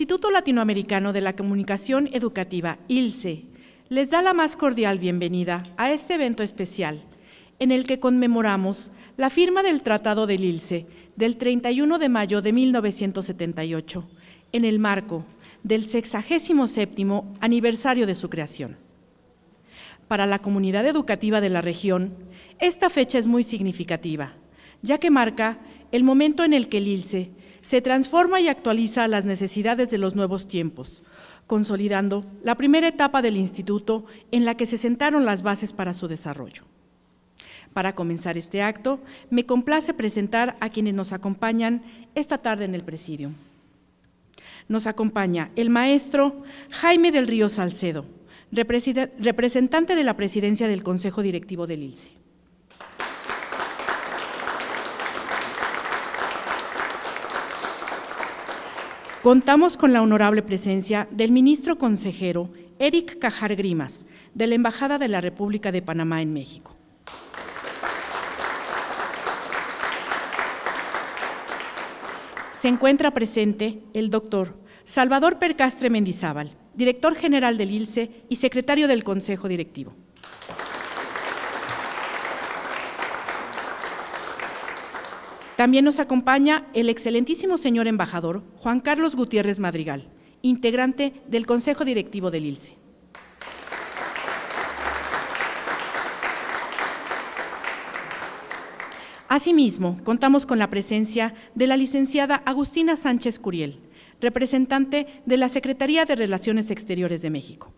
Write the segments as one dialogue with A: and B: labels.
A: Instituto Latinoamericano de la Comunicación Educativa, ILCE, les da la más cordial bienvenida a este evento especial, en el que conmemoramos la firma del Tratado del ILCE del 31 de mayo de 1978, en el marco del 67 aniversario de su creación. Para la comunidad educativa de la región, esta fecha es muy significativa, ya que marca el momento en el que el ILCE se transforma y actualiza las necesidades de los nuevos tiempos, consolidando la primera etapa del instituto en la que se sentaron las bases para su desarrollo. Para comenzar este acto, me complace presentar a quienes nos acompañan esta tarde en el presidio. Nos acompaña el maestro Jaime del Río Salcedo, representante de la presidencia del Consejo Directivo del ILCE. Contamos con la honorable presencia del ministro consejero Eric Cajar Grimas, de la Embajada de la República de Panamá en México. Se encuentra presente el doctor Salvador Percastre Mendizábal, director general del ILCE y secretario del Consejo Directivo. También nos acompaña el excelentísimo señor embajador Juan Carlos Gutiérrez Madrigal, integrante del Consejo Directivo del ILCE. Asimismo, contamos con la presencia de la licenciada Agustina Sánchez Curiel, representante de la Secretaría de Relaciones Exteriores de México.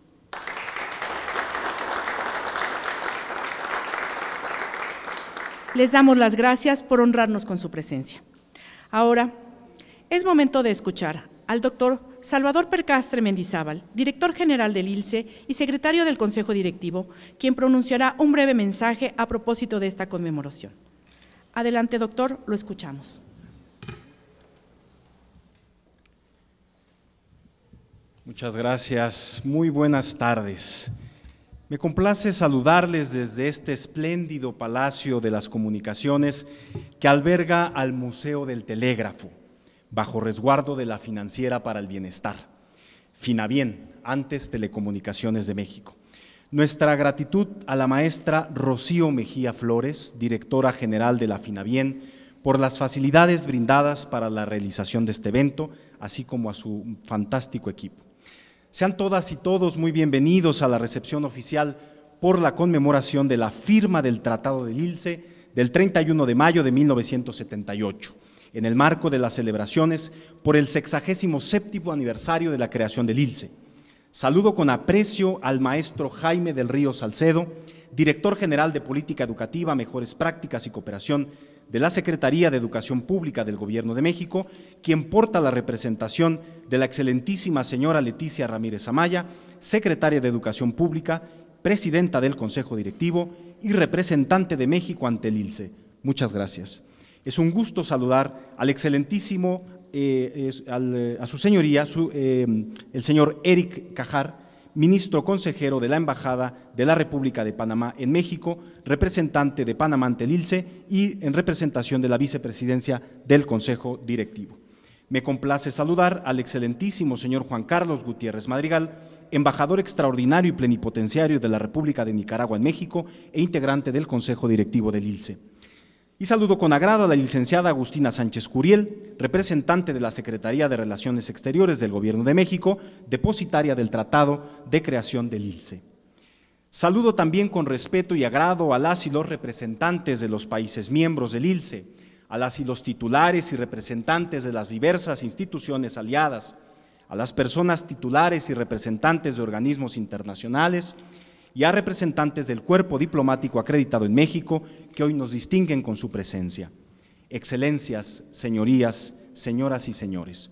A: Les damos las gracias por honrarnos con su presencia. Ahora, es momento de escuchar al doctor Salvador Percastre Mendizábal, director general del ILCE y secretario del Consejo Directivo, quien pronunciará un breve mensaje a propósito de esta conmemoración. Adelante, doctor, lo escuchamos.
B: Muchas gracias. Muy buenas tardes. Me complace saludarles desde este espléndido Palacio de las Comunicaciones que alberga al Museo del Telégrafo, bajo resguardo de la Financiera para el Bienestar, Finabien, antes Telecomunicaciones de México. Nuestra gratitud a la maestra Rocío Mejía Flores, directora general de la Finabien, por las facilidades brindadas para la realización de este evento, así como a su fantástico equipo. Sean todas y todos muy bienvenidos a la recepción oficial por la conmemoración de la firma del Tratado del ILSE del 31 de mayo de 1978, en el marco de las celebraciones por el 67 aniversario de la creación del ILSE. Saludo con aprecio al maestro Jaime del Río Salcedo, director general de Política Educativa, Mejores Prácticas y Cooperación de la Secretaría de Educación Pública del Gobierno de México, quien porta la representación de la excelentísima señora Leticia Ramírez Amaya, secretaria de Educación Pública, presidenta del Consejo Directivo y representante de México ante el ILCE. Muchas gracias. Es un gusto saludar al excelentísimo, eh, eh, a su señoría, eh, el señor Eric Cajar, ministro consejero de la Embajada de la República de Panamá en México, representante de Panamá ante el ILCE y en representación de la vicepresidencia del Consejo Directivo. Me complace saludar al excelentísimo señor Juan Carlos Gutiérrez Madrigal, embajador extraordinario y plenipotenciario de la República de Nicaragua en México e integrante del Consejo Directivo del ILCE. Y saludo con agrado a la licenciada Agustina Sánchez Curiel, representante de la Secretaría de Relaciones Exteriores del Gobierno de México, depositaria del Tratado de Creación del ILCE. Saludo también con respeto y agrado a las y los representantes de los países miembros del ILCE, a las y los titulares y representantes de las diversas instituciones aliadas, a las personas titulares y representantes de organismos internacionales, y a representantes del cuerpo diplomático acreditado en México que hoy nos distinguen con su presencia. Excelencias, señorías, señoras y señores.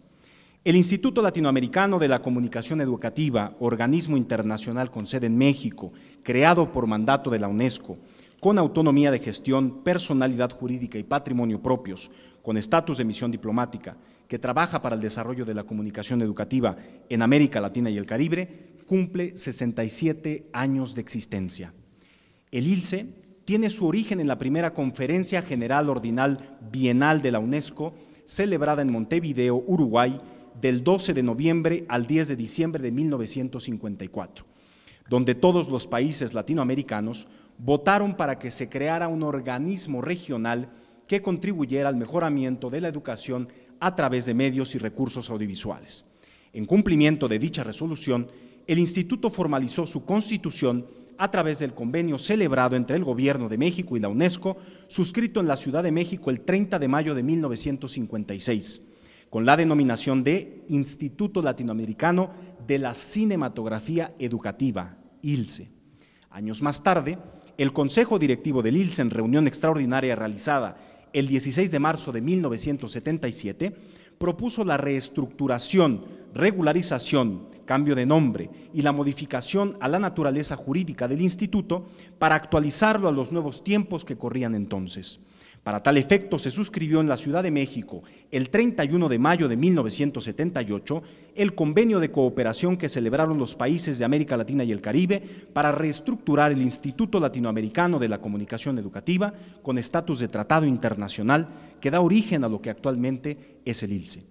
B: El Instituto Latinoamericano de la Comunicación Educativa, organismo internacional con sede en México, creado por mandato de la UNESCO, con autonomía de gestión, personalidad jurídica y patrimonio propios, con estatus de misión diplomática, que trabaja para el desarrollo de la comunicación educativa en América Latina y el Caribe, cumple 67 años de existencia. El ILSE tiene su origen en la primera Conferencia General Ordinal Bienal de la UNESCO, celebrada en Montevideo, Uruguay, del 12 de noviembre al 10 de diciembre de 1954, donde todos los países latinoamericanos votaron para que se creara un organismo regional que contribuyera al mejoramiento de la educación a través de medios y recursos audiovisuales. En cumplimiento de dicha resolución, el Instituto formalizó su constitución a través del convenio celebrado entre el Gobierno de México y la UNESCO, suscrito en la Ciudad de México el 30 de mayo de 1956, con la denominación de Instituto Latinoamericano de la Cinematografía Educativa, ILCE. Años más tarde, el Consejo Directivo del ILCE, en reunión extraordinaria realizada el 16 de marzo de 1977, propuso la reestructuración regularización, cambio de nombre y la modificación a la naturaleza jurídica del instituto para actualizarlo a los nuevos tiempos que corrían entonces. Para tal efecto se suscribió en la Ciudad de México el 31 de mayo de 1978 el convenio de cooperación que celebraron los países de América Latina y el Caribe para reestructurar el Instituto Latinoamericano de la Comunicación Educativa con estatus de tratado internacional que da origen a lo que actualmente es el ILCE.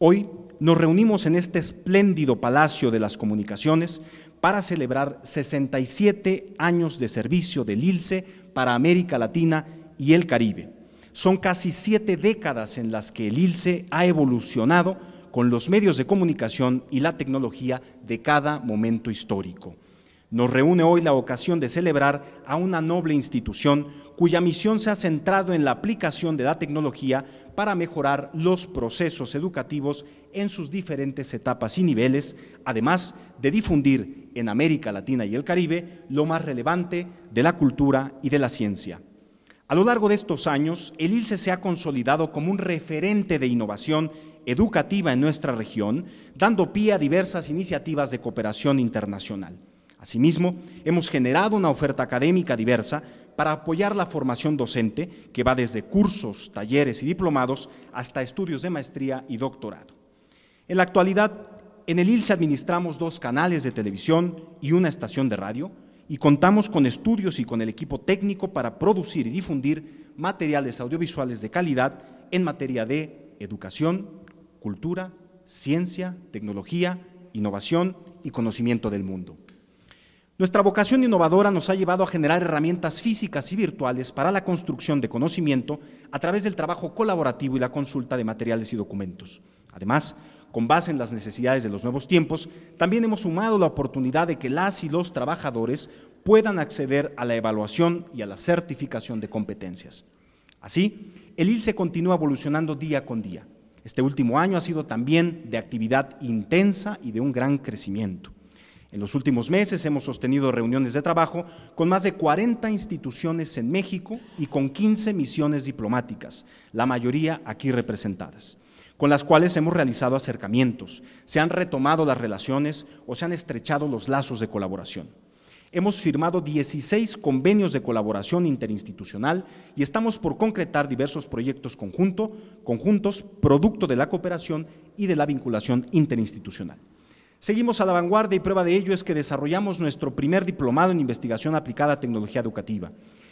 B: Hoy nos reunimos en este espléndido Palacio de las Comunicaciones para celebrar 67 años de servicio del ILSE para América Latina y el Caribe. Son casi siete décadas en las que el ILSE ha evolucionado con los medios de comunicación y la tecnología de cada momento histórico. Nos reúne hoy la ocasión de celebrar a una noble institución cuya misión se ha centrado en la aplicación de la tecnología para mejorar los procesos educativos en sus diferentes etapas y niveles, además de difundir en América Latina y el Caribe lo más relevante de la cultura y de la ciencia. A lo largo de estos años, el ILCE se ha consolidado como un referente de innovación educativa en nuestra región, dando pie a diversas iniciativas de cooperación internacional. Asimismo, hemos generado una oferta académica diversa para apoyar la formación docente, que va desde cursos, talleres y diplomados hasta estudios de maestría y doctorado. En la actualidad, en el ILSE administramos dos canales de televisión y una estación de radio, y contamos con estudios y con el equipo técnico para producir y difundir materiales audiovisuales de calidad en materia de educación, cultura, ciencia, tecnología, innovación y conocimiento del mundo. Nuestra vocación innovadora nos ha llevado a generar herramientas físicas y virtuales para la construcción de conocimiento a través del trabajo colaborativo y la consulta de materiales y documentos. Además, con base en las necesidades de los nuevos tiempos, también hemos sumado la oportunidad de que las y los trabajadores puedan acceder a la evaluación y a la certificación de competencias. Así, el ILSE continúa evolucionando día con día. Este último año ha sido también de actividad intensa y de un gran crecimiento. En los últimos meses hemos sostenido reuniones de trabajo con más de 40 instituciones en México y con 15 misiones diplomáticas, la mayoría aquí representadas, con las cuales hemos realizado acercamientos, se han retomado las relaciones o se han estrechado los lazos de colaboración. Hemos firmado 16 convenios de colaboración interinstitucional y estamos por concretar diversos proyectos conjunto, conjuntos, producto de la cooperación y de la vinculación interinstitucional. Seguimos a la vanguardia y prueba de ello es que desarrollamos nuestro primer diplomado en investigación aplicada a tecnología educativa.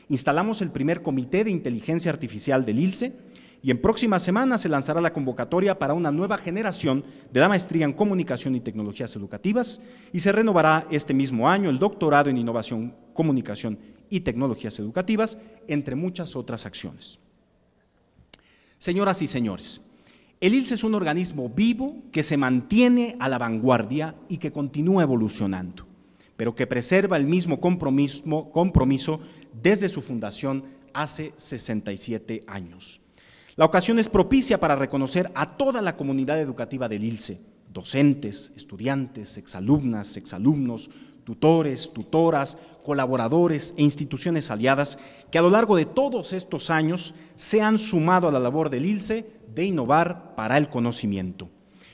B: Instalamos el primer comité de inteligencia artificial del ILCE y en próximas semanas se lanzará la convocatoria para una nueva generación de la maestría en comunicación y tecnologías educativas y se renovará este mismo año el doctorado en innovación, comunicación y tecnologías educativas, entre muchas otras acciones. Señoras y señores, el ILSE es un organismo vivo que se mantiene a la vanguardia y que continúa evolucionando, pero que preserva el mismo compromiso, compromiso desde su fundación hace 67 años. La ocasión es propicia para reconocer a toda la comunidad educativa del ILSE, docentes, estudiantes, exalumnas, exalumnos, tutores, tutoras, colaboradores e instituciones aliadas que a lo largo de todos estos años se han sumado a la labor del ILSE de innovar para el conocimiento.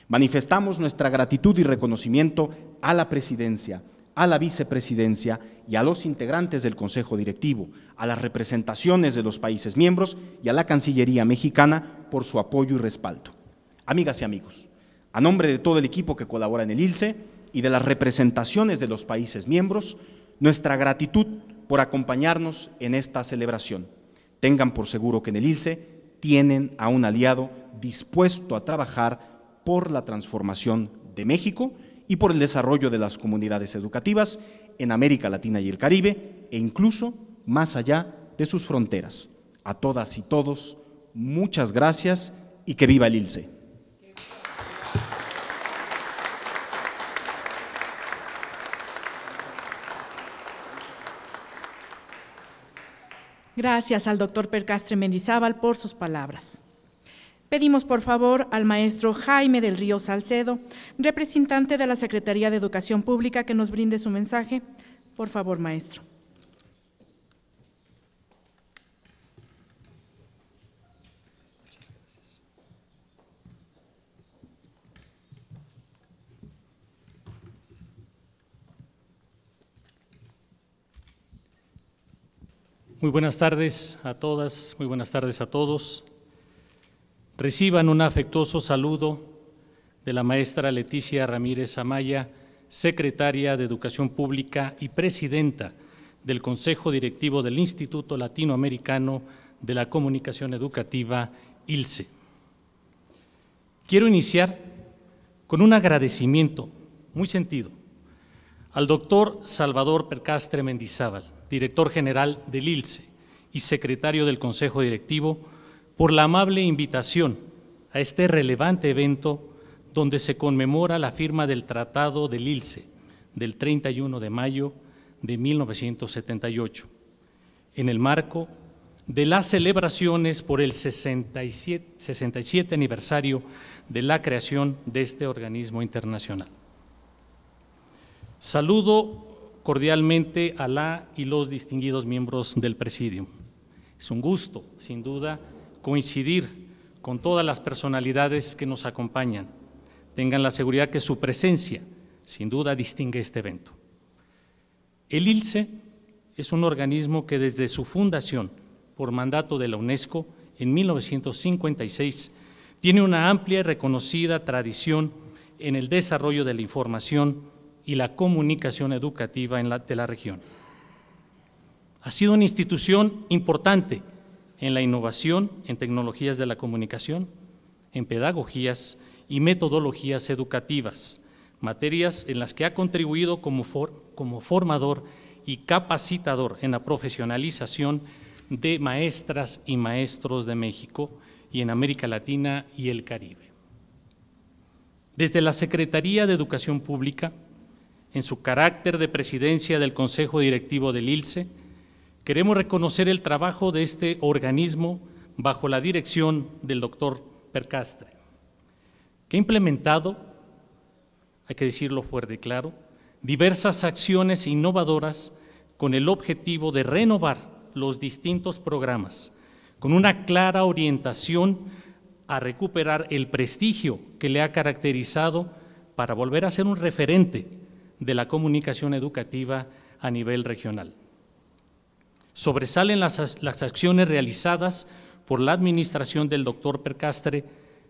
B: Manifestamos nuestra gratitud y reconocimiento a la presidencia, a la vicepresidencia y a los integrantes del Consejo Directivo, a las representaciones de los países miembros y a la Cancillería mexicana por su apoyo y respaldo. Amigas y amigos, a nombre de todo el equipo que colabora en el ILSE y de las representaciones de los países miembros, nuestra gratitud por acompañarnos en esta celebración. Tengan por seguro que en el ILCE tienen a un aliado dispuesto a trabajar por la transformación de México y por el desarrollo de las comunidades educativas en América Latina y el Caribe e incluso más allá de sus fronteras. A todas y todos, muchas gracias y que viva el ILCE.
A: Gracias al doctor Percastre Mendizábal por sus palabras. Pedimos por favor al maestro Jaime del Río Salcedo, representante de la Secretaría de Educación Pública, que nos brinde su mensaje. Por favor, maestro.
C: Muy buenas tardes a todas, muy buenas tardes a todos. Reciban un afectuoso saludo de la maestra Leticia Ramírez Amaya, secretaria de Educación Pública y presidenta del Consejo Directivo del Instituto Latinoamericano de la Comunicación Educativa, ILCE. Quiero iniciar con un agradecimiento muy sentido al doctor Salvador Percastre Mendizábal, director general del ILSE y secretario del Consejo Directivo, por la amable invitación a este relevante evento donde se conmemora la firma del Tratado del ILSE del 31 de mayo de 1978, en el marco de las celebraciones por el 67, 67 aniversario de la creación de este organismo internacional. Saludo cordialmente a la y los distinguidos miembros del Presidium. Es un gusto, sin duda, coincidir con todas las personalidades que nos acompañan. Tengan la seguridad que su presencia, sin duda, distingue este evento. El ILCE es un organismo que desde su fundación, por mandato de la UNESCO, en 1956, tiene una amplia y reconocida tradición en el desarrollo de la información, y la comunicación educativa de la región. Ha sido una institución importante en la innovación en tecnologías de la comunicación, en pedagogías y metodologías educativas, materias en las que ha contribuido como, como formador y capacitador en la profesionalización de maestras y maestros de México y en América Latina y el Caribe. Desde la Secretaría de Educación Pública, en su carácter de presidencia del Consejo Directivo del ILCE, queremos reconocer el trabajo de este organismo bajo la dirección del doctor Percastre, que ha implementado, hay que decirlo fuerte y claro, diversas acciones innovadoras con el objetivo de renovar los distintos programas, con una clara orientación a recuperar el prestigio que le ha caracterizado para volver a ser un referente de la comunicación educativa a nivel regional. Sobresalen las, acciones realizadas por la administración del doctor Percastre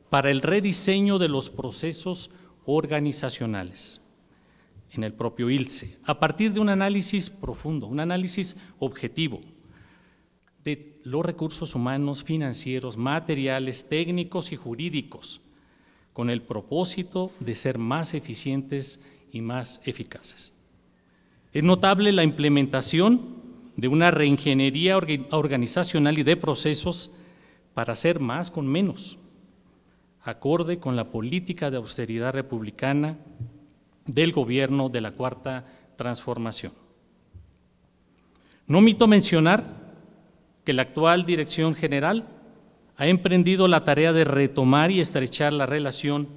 C: para el rediseño de los procesos organizacionales en el propio ILSE, a partir de un análisis profundo, un análisis objetivo de los recursos humanos, financieros, materiales, técnicos y jurídicos, con el propósito de ser más eficientes y más eficaces. Es notable la implementación de una reingeniería organizacional y de procesos para hacer más con menos, acorde con la política de austeridad republicana del gobierno de la Cuarta Transformación. No omito mencionar que la actual Dirección General ha emprendido la tarea de retomar y estrechar la relación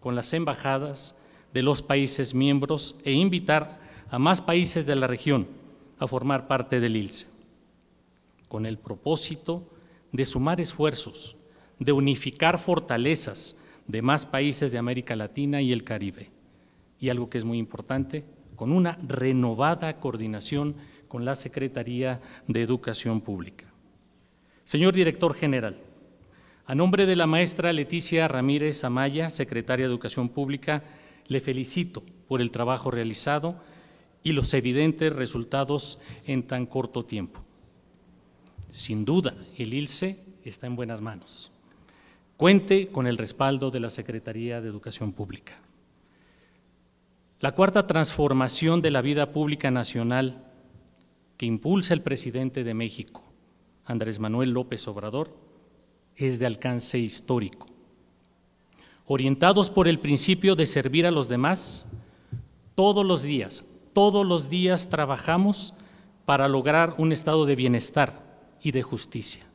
C: con las embajadas de los países miembros e invitar a más países de la región a formar parte del ILSE, con el propósito de sumar esfuerzos, de unificar fortalezas de más países de América Latina y el Caribe, y algo que es muy importante, con una renovada coordinación con la Secretaría de Educación Pública. Señor Director General, a nombre de la maestra Leticia Ramírez Amaya, secretaria de Educación Pública, le felicito por el trabajo realizado y los evidentes resultados en tan corto tiempo. Sin duda, el ILSE está en buenas manos. Cuente con el respaldo de la Secretaría de Educación Pública. La cuarta transformación de la vida pública nacional que impulsa el presidente de México, Andrés Manuel López Obrador, es de alcance histórico orientados por el principio de servir a los demás, todos los días, todos los días trabajamos para lograr un estado de bienestar y de justicia.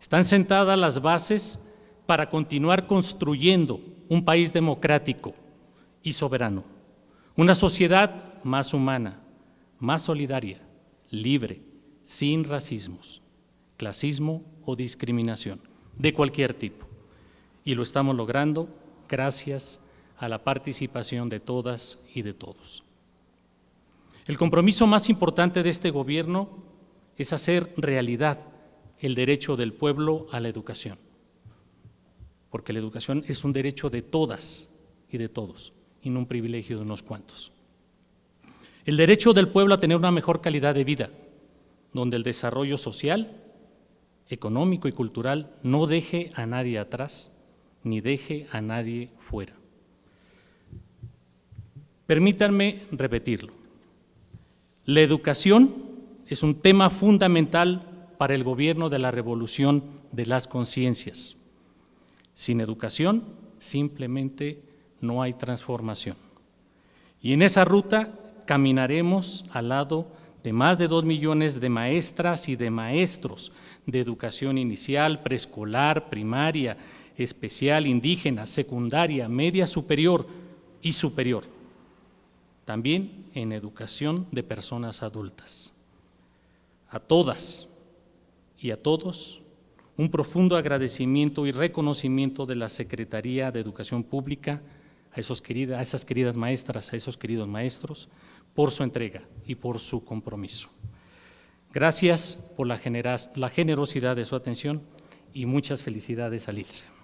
C: Están sentadas las bases para continuar construyendo un país democrático y soberano, una sociedad más humana, más solidaria, libre, sin racismos, clasismo o discriminación de cualquier tipo y lo estamos logrando gracias a la participación de todas y de todos. El compromiso más importante de este gobierno es hacer realidad el derecho del pueblo a la educación, porque la educación es un derecho de todas y de todos, y no un privilegio de unos cuantos. El derecho del pueblo a tener una mejor calidad de vida, donde el desarrollo social, económico y cultural no deje a nadie atrás ni deje a nadie fuera. Permítanme repetirlo. La educación es un tema fundamental para el gobierno de la revolución de las conciencias. Sin educación simplemente no hay transformación. Y en esa ruta caminaremos al lado de más de dos millones de maestras y de maestros de educación inicial, preescolar, primaria, especial, indígena, secundaria, media superior y superior. También en educación de personas adultas. A todas y a todos, un profundo agradecimiento y reconocimiento de la Secretaría de Educación Pública, a, esos a esas queridas maestras, a esos queridos maestros, por su entrega y por su compromiso. Gracias por la, generosidad de su atención y muchas felicidades a Lilsa.